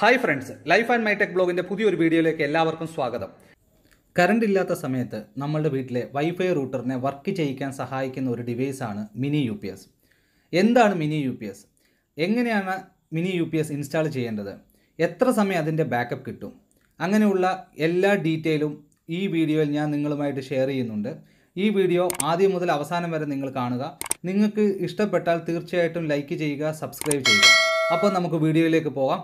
hi friends life and my tech ബ്ലോഗിന്റെ പുതിയൊരു വീഡിയോയിലേക്ക് എല്ലാവർക്കും സ്വാഗതം കറണ്ട് ഇല്ലാത്ത സമയത്ത് നമ്മളുടെ വീട്ടിലെ വൈഫൈ റൂട്ടറിനെ വർക്ക് ചെയ്യിക്കാൻ സഹായിക്കുന്ന ഒരു ഡിവൈസാണ് മിനി യു പി എസ് എന്താണ് മിനി യു പി എസ് എങ്ങനെയാണ് mini U P S install ചെയ്യേണ്ടത് എത്ര സമയം അതിൻ്റെ ബാക്കപ്പ് കിട്ടും അങ്ങനെയുള്ള എല്ലാ ഡീറ്റെയിലും ഈ വീഡിയോയിൽ ഞാൻ നിങ്ങളുമായിട്ട് ഷെയർ ചെയ്യുന്നുണ്ട് ഈ വീഡിയോ ആദ്യം മുതൽ അവസാനം വരെ നിങ്ങൾ കാണുക നിങ്ങൾക്ക് ഇഷ്ടപ്പെട്ടാൽ തീർച്ചയായിട്ടും ലൈക്ക് ചെയ്യുക സബ്സ്ക്രൈബ് ചെയ്യുക അപ്പോൾ നമുക്ക് വീഡിയോയിലേക്ക് പോകാം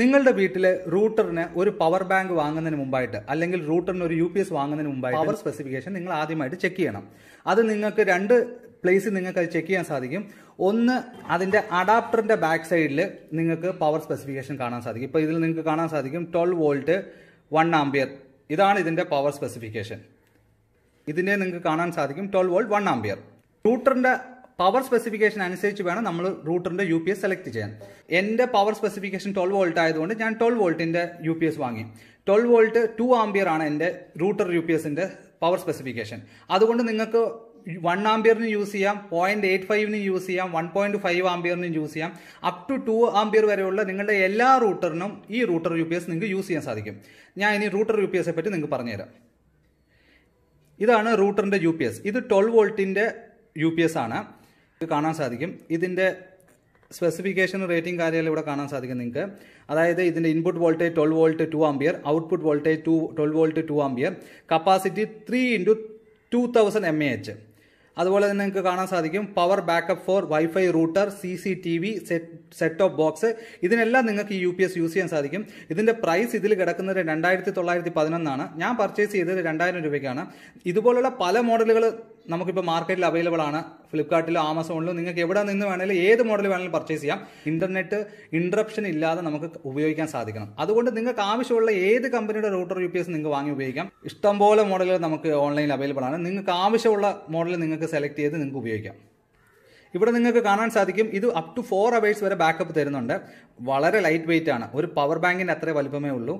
നിങ്ങളുടെ വീട്ടിലെ റൂട്ടറിന് ഒരു പവർ ബാങ്ക് വാങ്ങുന്നതിന് മുമ്പായിട്ട് അല്ലെങ്കിൽ റൂട്ടറിന് ഒരു യു പി എസ് വാങ്ങുന്നതിന് മുമ്പായിട്ട് പവർ സ്പെസിഫിക്കേഷൻ നിങ്ങൾ ആദ്യമായിട്ട് ചെക്ക് ചെയ്യണം അത് നിങ്ങൾക്ക് രണ്ട് പ്ലേസിൽ നിങ്ങൾക്ക് അത് ചെക്ക് ചെയ്യാൻ സാധിക്കും ഒന്ന് അതിൻ്റെ അഡാപ്റ്ററിൻ്റെ ബാക്ക് സൈഡിൽ നിങ്ങൾക്ക് പവർ സ്പെസിഫിക്കേഷൻ കാണാൻ സാധിക്കും ഇപ്പോൾ ഇതിൽ നിങ്ങൾക്ക് കാണാൻ സാധിക്കും ട്വൽവ് വോൾട്ട് വൺ ആംബിയർ ഇതാണ് ഇതിൻ്റെ പവർ സ്പെസിഫിക്കേഷൻ ഇതിനെ നിങ്ങൾക്ക് കാണാൻ സാധിക്കും ട്വൽവ് വോൾട്ട് വൺ ആംബിയർ റൂട്ടറിൻ്റെ പവർ സ്പെസിഫിക്കേഷൻ അനുസരിച്ച് വേണം നമ്മൾ റൂട്ടറിന്റെ യു പി എസ് സെലക്ട് ചെയ്യാൻ എൻ്റെ പവർ സ്പെസിഫിക്കേഷൻ ട്വൽവ് വോൾട്ട് ആയതുകൊണ്ട് ഞാൻ ട്വൽവ് വോൾട്ടിൻ്റെ യു പി എസ് വാങ്ങി ട്വൽവ് വോൾട്ട് ടു ആംബിയർ ആണ് എൻ്റെ റൂട്ടർ യു പി എസിന്റെ പവർ സ്പെസിഫിക്കേഷൻ അതുകൊണ്ട് നിങ്ങൾക്ക് വൺ ആംബിയറിന് യൂസ് ചെയ്യാം പോയിന്റ് എയ്റ്റ് ഫൈവിന് യൂസ് ചെയ്യാം വൺ പോയിന്റ് ഫൈവ് ആംബിയറിന് യൂസ് ചെയ്യാം അപ് ടു ടു ആംബിയർ വരെയുള്ള നിങ്ങളുടെ എല്ലാ റൂട്ടറിനും ഈ റൂട്ടർ യു പി എസ് നിങ്ങൾക്ക് യൂസ് ചെയ്യാൻ സാധിക്കും ഞാൻ ഇനി റൂട്ടർ യു പി പറ്റി നിങ്ങൾക്ക് പറഞ്ഞുതരാം ഇതാണ് റൂട്ടറിന്റെ യു പി എസ് ഇത് ട്വൽവ് വോൾട്ടിൻ്റെ യു പി എസ് ആണ് കാണാൻ സാധിക്കും ഇതിൻ്റെ സ്പെസിഫിക്കേഷൻ റേറ്റിംഗ് കാര്യങ്ങൾ ഇവിടെ കാണാൻ സാധിക്കും നിങ്ങൾക്ക് അതായത് ഇതിൻ്റെ input voltage twelve volt two ampere output voltage two twelve volt two ampere capacity three into two thousand M A H അതുപോലെ തന്നെ നിങ്ങൾക്ക് കാണാൻ സാധിക്കും power backup for wifi router C C T V set of box ഇതിനെല്ലാം നിങ്ങൾക്ക് ഈ U P S use ചെയ്യാൻ സാധിക്കും ഇതിൻ്റെ പ്രൈസ് ഇതിൽ കിടക്കുന്നത് രണ്ടായിരത്തി തൊള്ളായിരത്തി പതിനൊന്നാണ് ഞാൻ പർച്ചേസ് ചെയ്തത് രണ്ടായിരം രൂപയ്ക്കാണ് ഇതുപോലുള്ള പല മോഡലുകൾ നമുക്കിപ്പോൾ മാർക്കറ്റിൽ അവൈലബിൾ ആണ് ഫ്ലിപ്കാർട്ടിലും ആമസോണിലും നിങ്ങൾക്ക് എവിടെ നിന്ന് വേണമെങ്കിലും ഏത് മോഡൽ വേണമെങ്കിലും പർച്ചേസ് ചെയ്യാം ഇന്റർനെറ്റ് ഇൻട്രപ്ഷൻ ഇല്ലാതെ നമുക്ക് ഉപയോഗിക്കാൻ സാധിക്കണം അതുകൊണ്ട് നിങ്ങൾക്ക് ആവശ്യമുള്ള ഏത് കമ്പനിയുടെ റൂട്ടർ യു നിങ്ങൾക്ക് വാങ്ങി ഉപയോഗിക്കാം ഇഷ്ടംപോലെ മോഡലുകൾ നമുക്ക് ഓൺലൈനിൽ അവൈലബിൾ ആണ് നിങ്ങൾക്ക് ആവശ്യമുള്ള മോഡൽ നിങ്ങൾക്ക് സെലക്ട് ചെയ്ത് നിങ്ങൾക്ക് ഉപയോഗിക്കാം ഇവിടെ നിങ്ങൾക്ക് കാണാൻ സാധിക്കും ഇത് അപ് ടു ഫോർ അവേഴ്സ് വരെ ബാക്കപ്പ് തരുന്നുണ്ട് വളരെ ലൈറ്റ് വെയിറ്റ് ആണ് ഒരു പവർ ബാങ്കിൻ്റെ അത്രേ വലുപ്പമേ ഉള്ളൂ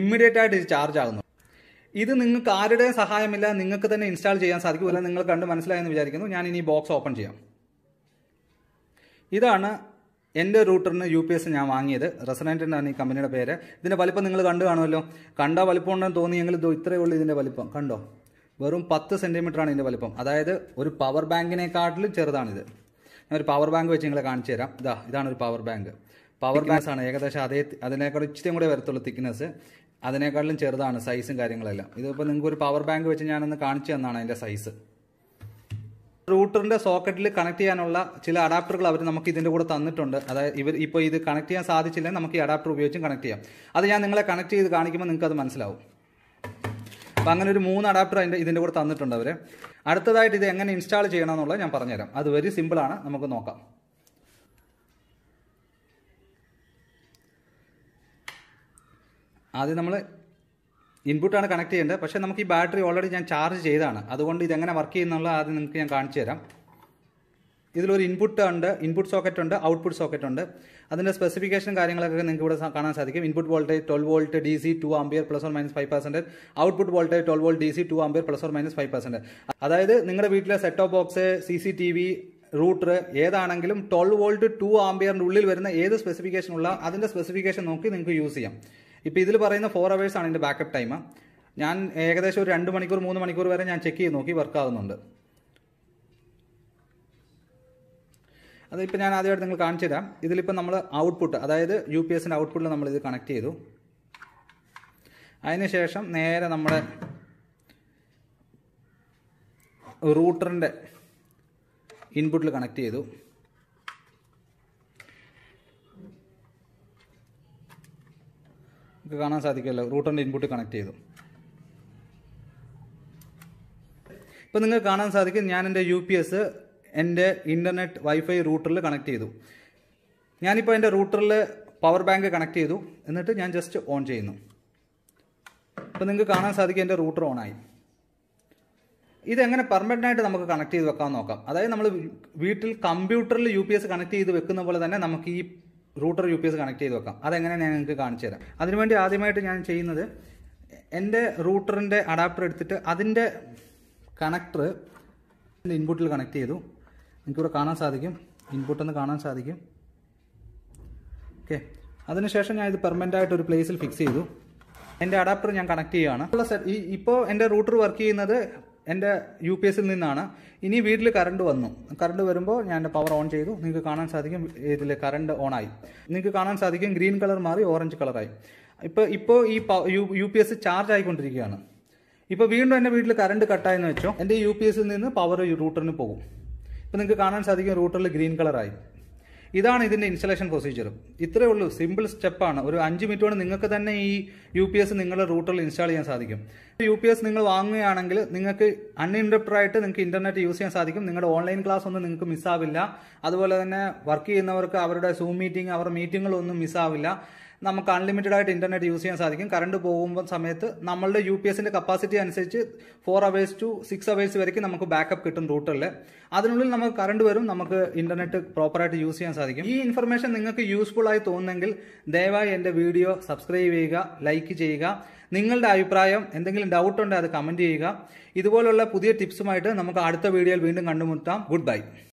ഇമ്മീഡിയറ്റ് ആയിട്ട് ഇത് ചാർജ് ആകുന്നു ഇത് നിങ്ങൾക്ക് ആരുടെയും സഹായമില്ല നിങ്ങൾക്ക് തന്നെ ഇൻസ്റ്റാൾ ചെയ്യാൻ സാധിക്കുമല്ല നിങ്ങൾ കണ്ട് മനസ്സിലായെന്ന് വിചാരിക്കുന്നു ഞാൻ ഇനി ബോക്സ് ഓപ്പൺ ചെയ്യാം ഇതാണ് എൻ്റെ റൂട്ടറിന് യു പി എസ് ഞാൻ വാങ്ങിയത് റെസനൻ്റ് എന്നാണ് ഈ കമ്പനിയുടെ പേര് ഇതിൻ്റെ വലിപ്പം നിങ്ങൾ കണ്ടു കാണുമല്ലോ കണ്ട വലിപ്പം ഉണ്ടെന്ന് തോന്നിയെങ്കിൽ ഇത് ഇത്രയേ ഉള്ളൂ ഇതിൻ്റെ വലിപ്പം കണ്ടോ വെറും പത്ത് ആണ് ഇതിൻ്റെ വലിപ്പം അതായത് ഒരു പവർ ബാങ്കിനെക്കാട്ടിലും ചെറുതാണിത് ഞാൻ ഒരു പവർ ബാങ്ക് വെച്ച് നിങ്ങളെ കാണിച്ചു തരാം ഇതാ ഇതാണ് ഒരു പവർ ബാങ്ക് പവർ ബാങ്ക്സ് ആണ് ഏകദേശം അതേ അതിനേക്കാൾ ഇച്ചിരി കൂടെ വരത്തുള്ളൂ തിക്നെസ് അതിനേക്കാളും ചെറുതാണ് സൈസും കാര്യങ്ങളെല്ലാം ഇതിപ്പോൾ നിങ്ങൾക്ക് ഒരു പവർ ബാങ്ക് വെച്ച് ഞാനൊന്ന് കാണിച്ചു തന്നാണ് അതിൻ്റെ സൈസ് റൂട്ടറിൻ്റെ സോക്കറ്റിൽ കണക്ട് ചെയ്യാനുള്ള ചില അഡാപ്റ്ററുകൾ അവർ നമുക്ക് ഇതിൻ്റെ കൂടെ തന്നിട്ടുണ്ട് അതായത് ഇവർ ഇപ്പോൾ ഇത് കണക്ട് ചെയ്യാൻ സാധിച്ചില്ല നമുക്ക് ഈ അഡാപ്റ്റർ ഉപയോഗിച്ചും കണക്ട് ചെയ്യാം അത് ഞാൻ നിങ്ങളെ കണക്ട് ചെയ്ത് കാണിക്കുമ്പോൾ നിങ്ങൾക്ക് അത് മനസ്സിലാവും അപ്പോൾ അങ്ങനെ ഒരു മൂന്ന് അഡാപ്റ്റർ അതിൻ്റെ ഇതിൻ്റെ കൂടെ തന്നിട്ടുണ്ട് അവർ അടുത്തതായിട്ട് ഇത് എങ്ങനെ ഇൻസ്റ്റാൾ ചെയ്യണമെന്നുള്ളത് ഞാൻ പറഞ്ഞുതരാം അത് വെരി സിമ്പിളാണ് നമുക്ക് നോക്കാം ആദ്യം നമ്മൾ ഇൻപുട്ടാണ് കണക്ട് ചെയ്യേണ്ടത് പക്ഷേ നമുക്ക് ഈ ബാറ്ററി ഓൾറെഡി ഞാൻ ചാർജ് ചെയ്താണ് അതുകൊണ്ട് ഇതെങ്ങനെ വർക്ക് ചെയ്യുന്നുള്ള ആദ്യം നിങ്ങൾക്ക് ഞാൻ കാണിച്ചു തരാം ഇതിലൊരു ഇൻപുട്ട് ഉണ്ട് ഇൻപുട്ട് സോക്കറ്റ് ഉണ്ട് ഔട്ട്പുട്ട് സോക്കറ്റ് ഉണ്ട് അതിൻ്റെ സ്പെസിഫിക്കേഷൻ കാര്യങ്ങളൊക്കെ നിങ്ങൾക്ക് ഇവിടെ കാണാൻ സാധിക്കും input voltage twelve volt D C two ampere plus or minus five percent output voltage twelve volt D C two ampere plus or minus five percent അതായത് നിങ്ങളുടെ വീട്ടിലെ set of box C C T V router ഏതാണെങ്കിലും twelve volt two ആംബിയറിൻ്റെ ഉള്ളിൽ വരുന്ന ഏത് specification ഉള്ള അതിൻ്റെ സ്പെസിഫിക്കേഷൻ നോക്കി നിങ്ങൾക്ക് യൂസ് ചെയ്യാം ഇപ്പോൾ ഇതിൽ പറയുന്ന ഫോർ അവേഴ്സ് ആണ് ഇതിൻ്റെ ബാക്കപ്പ് ടൈം ഞാൻ ഏകദേശം ഒരു രണ്ട് മണിക്കൂർ മൂന്ന് മണിക്കൂർ വരെ ഞാൻ ചെക്ക് ചെയ്ത് നോക്കി വർക്ക് ആകുന്നുണ്ട് അതിപ്പോൾ ഞാൻ ആദ്യമായിട്ട് നിങ്ങൾ കാണിച്ചു തരാം ഇതിലിപ്പോൾ നമ്മൾ ഔട്ട്പുട്ട് അതായത് യു പി എസിൻ്റെ ഔട്ട്പുട്ടിൽ നമ്മളിത് കണക്ട് ചെയ്തു അതിനുശേഷം നേരെ നമ്മുടെ റൂട്ടറിൻ്റെ ഇൻപുട്ടിൽ കണക്ട് ചെയ്തു നിങ്ങൾക്ക് കാണാൻ സാധിക്കുമല്ലോ റൂട്ടറിൻ്റെ ഇൻപുട്ട് കണക്ട് ചെയ്തു ഇപ്പം നിങ്ങൾക്ക് കാണാൻ സാധിക്കും ഞാൻ എൻ്റെ യു പി എസ് എൻ്റെ ഇൻ്റർനെറ്റ് വൈഫൈ റൂട്ടറിൽ കണക്ട് ചെയ്തു ഞാനിപ്പോൾ എൻ്റെ റൂട്ടറിൽ പവർ ബാങ്ക് കണക്ട് ചെയ്തു എന്നിട്ട് ഞാൻ ജസ്റ്റ് ഓൺ ചെയ്യുന്നു ഇപ്പം നിങ്ങൾക്ക് കാണാൻ സാധിക്കും എൻ്റെ റൂട്ടർ ഓണായി ഇതെങ്ങനെ പെർമനൻ്റായിട്ട് ആയിട്ട് നമുക്ക് കണക്ട് ചെയ്ത് വെക്കാൻ നോക്കാം അതായത് നമ്മൾ വീട്ടിൽ കമ്പ്യൂട്ടറിൽ യു പി എസ് കണക്ട് ചെയ്ത് വെക്കുന്ന പോലെ തന്നെ നമുക്ക് ഈ router U P S connect ചെയ്ത് വെക്കാം അതെങ്ങനെ ഞാൻ നിങ്ങൾക്ക് കാണിച്ചു തരാം അതിനുവേണ്ടി ആദ്യമായിട്ട് ഞാൻ ചെയ്യുന്നത് എൻ്റെ റൂട്ടറിൻ്റെ അഡാപ്റ്റർ എടുത്തിട്ട് അതിൻ്റെ കണക്ടർ ഇൻപുട്ടിൽ കണക്ട് ചെയ്തു നിങ്ങൾക്കിവിടെ കാണാൻ സാധിക്കും ഇൻപുട്ടെന്ന് കാണാൻ സാധിക്കും ഓക്കെ അതിനുശേഷം ഞാൻ ഇത് പെർമനൻ്റ് ആയിട്ട് ഒരു പ്ലേസിൽ ഫിക്സ് ചെയ്തു എൻ്റെ അഡാപ്റ്റർ ഞാൻ കണക്ട് ചെയ്യുകയാണ് ഇപ്പോൾ എൻ്റെ റൂട്ടർ വർക്ക് ചെയ്യുന്നത് എൻ്റെ യു പി എസ്സിൽ നിന്നാണ് ഇനി വീട്ടിൽ കറണ്ട് വന്നു കറണ്ട് വരുമ്പോൾ ഞാൻ പവർ ഓൺ ചെയ്തു നിങ്ങൾക്ക് കാണാൻ സാധിക്കും ഇതിൽ കറണ്ട് ഓണായി നിങ്ങൾക്ക് കാണാൻ സാധിക്കും ഗ്രീൻ കളർ മാറി ഓറഞ്ച് കളറായി ഇപ്പോൾ ഇപ്പോൾ ഈ യു പി എസ് ചാർജ് ആയിക്കൊണ്ടിരിക്കുകയാണ് ഇപ്പോൾ വീണ്ടും എൻ്റെ വീട്ടിൽ കറണ്ട് കട്ടായെന്ന് വെച്ചോ എൻ്റെ യു പി എസ്സിൽ നിന്ന് പവർ റൂട്ടറിന് പോകും ഇപ്പോൾ നിങ്ങൾക്ക് കാണാൻ സാധിക്കും റൂട്ടറിൽ ഗ്രീൻ കളറായി ഇതാണ് ഇതിൻ്റെ ഇൻസ്റ്റലേഷൻ പ്രൊസീജിയർ ഇത്രയേ ഉള്ളൂ സിമ്പിൾ സ്റ്റെപ്പാണ് ഒരു അഞ്ച് മിനിറ്റ് കൊണ്ട് നിങ്ങൾക്ക് തന്നെ ഈ യു പി എസ് നിങ്ങളുടെ റൂട്ടറിൽ ഇൻസ്റ്റാൾ ചെയ്യാൻ സാധിക്കും യു പി എസ് നിങ്ങൾ വാങ്ങുകയാണെങ്കിൽ നിങ്ങൾക്ക് അൺഇൻറ്റപ്റ്റഡ് ആയിട്ട് നിങ്ങൾക്ക് ഇൻ്റർനെറ്റ് യൂസ് ചെയ്യാൻ സാധിക്കും നിങ്ങളുടെ ഓൺലൈൻ ക്ലാസ് ഒന്നും നിങ്ങൾക്ക് മിസ്സാവില്ല അതുപോലെ തന്നെ വർക്ക് ചെയ്യുന്നവർക്ക് അവരുടെ സൂം മീറ്റിംഗ് അവർ മീറ്റിങ്ങുകളൊന്നും മിസ്സാവില്ല നമുക്ക് അൺലിമിറ്റഡ് ആയിട്ട് ഇന്റർനെറ്റ് യൂസ് ചെയ്യാൻ സാധിക്കും കറണ്ട് പോകുമ്പോൾ സമയത്ത് നമ്മളുടെ യു പി എസിന്റെ കപ്പാസിറ്റി അനുസരിച്ച് four hours to six hours വരെ നമുക്ക് ബാക്കപ്പ് കിട്ടും റൂട്ടറിൽ അതിനുള്ളിൽ നമുക്ക് കറണ്ട് വരും നമുക്ക് ഇന്റർനെറ്റ് പ്രോപ്പറായിട്ട് യൂസ് ചെയ്യാൻ സാധിക്കും ഈ ഇൻഫർമേഷൻ നിങ്ങൾക്ക് യൂസ്ഫുൾ ആയി തോന്നുന്നെങ്കിൽ ദയവായി എൻ്റെ വീഡിയോ സബ്സ്ക്രൈബ് ചെയ്യുക ലൈക്ക് ചെയ്യുക നിങ്ങളുടെ അഭിപ്രായം എന്തെങ്കിലും ഡൗട്ട് ഉണ്ടെങ്കിൽ അത് കമന്റ് ചെയ്യുക ഇതുപോലുള്ള പുതിയ ടിപ്സുമായിട്ട് നമുക്ക് അടുത്ത വീഡിയോയിൽ വീണ്ടും കണ്ടുമുട്ടാം ഗുഡ് ബൈ